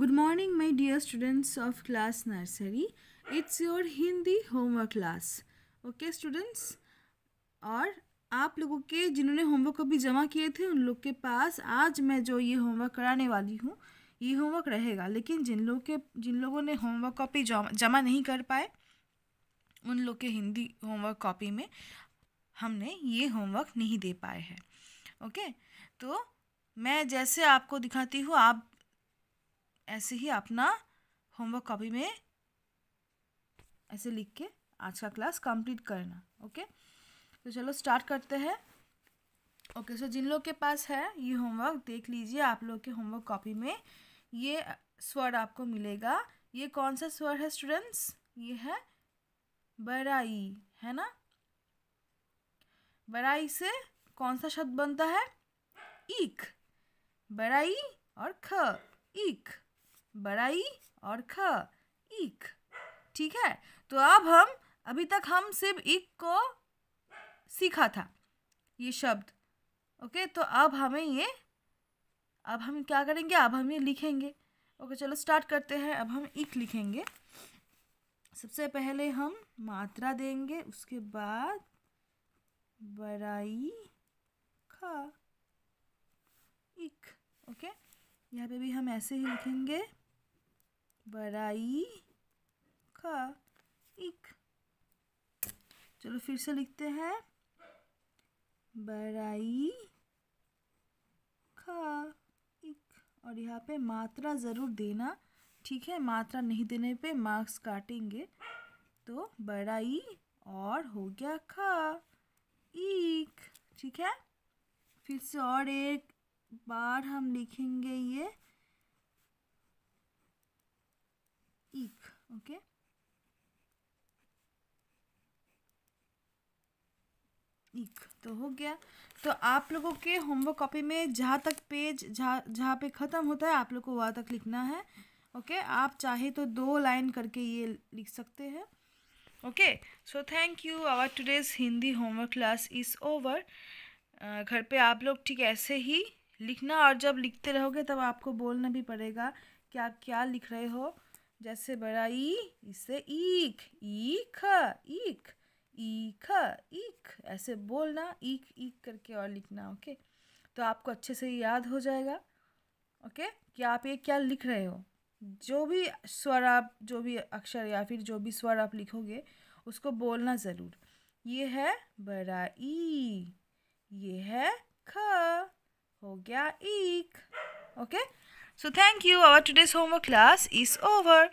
Good morning my dear students of class nursery it's your Hindi homework class okay students और आप लोगों के जिन्होंने होमवर्क अभी जमा किए थे उन लोग के पास आज मैं जो ये होमवर्क कराने वाली हूँ ये होमवर्क रहेगा लेकिन जिन लोग के जिन लोगों ने होमवर्क कॉपी जमा नहीं कर पाए उन लोग के हिंदी होमवर्क कॉपी में हमने ये होमवर्क नहीं दे पाए हैं ओके तो मैं जैसे आपको दिखाती हूँ आप ऐसे ही अपना होमवर्क कॉपी में ऐसे लिख के आज का क्लास कंप्लीट करना ओके तो चलो स्टार्ट करते हैं ओके सो जिन लोग के पास है ये होमवर्क देख लीजिए आप लोग के होमवर्क कॉपी में ये स्वर आपको मिलेगा ये कौन सा स्वर है स्टूडेंट्स ये है बराई है ना बराई से कौन सा शब्द बनता है इक बराई और ख ईख बड़ा ई और ख ईख ठीक है तो अब हम अभी तक हम सिर्फ इक को सीखा था ये शब्द ओके तो अब हमें ये अब हम क्या करेंगे अब हम ये लिखेंगे ओके चलो स्टार्ट करते हैं अब हम इक लिखेंगे सबसे पहले हम मात्रा देंगे उसके बाद बराई खा इक ओके यहाँ पे भी हम ऐसे ही लिखेंगे बराई का इक चलो फिर से लिखते हैं बराई का इक और यहाँ पे मात्रा ज़रूर देना ठीक है मात्रा नहीं देने पे मार्क्स काटेंगे तो बड़ाई और हो गया खा एक ठीक है फिर से और एक बार हम लिखेंगे ये weak okay एक तो हो गया तो आप लोगों के होमवर्क कॉपी में जहाँ तक पेज जहाँ जहाँ पे ख़त्म होता है आप लोग को वहाँ तक लिखना है ओके आप चाहे तो दो लाइन करके ये लिख सकते हैं okay so thank you our today's Hindi homework class is over घर पे आप लोग ठीक ऐसे ही लिखना और जब लिखते रहोगे तब आपको बोलना भी पड़ेगा कि आप क्या लिख रहे हो जैसे बड़ा ई इससे ईख ईख ईख ईख ईख ऐसे बोलना ईख ईख करके और लिखना ओके तो आपको अच्छे से याद हो जाएगा ओके कि आप ये क्या लिख रहे हो जो भी स्वर आप जो भी अक्षर या फिर जो भी स्वर आप लिखोगे उसको बोलना ज़रूर ये है बड़ा ई ये है ख हो गया ईख okay So thank you. Our today's homework class is over.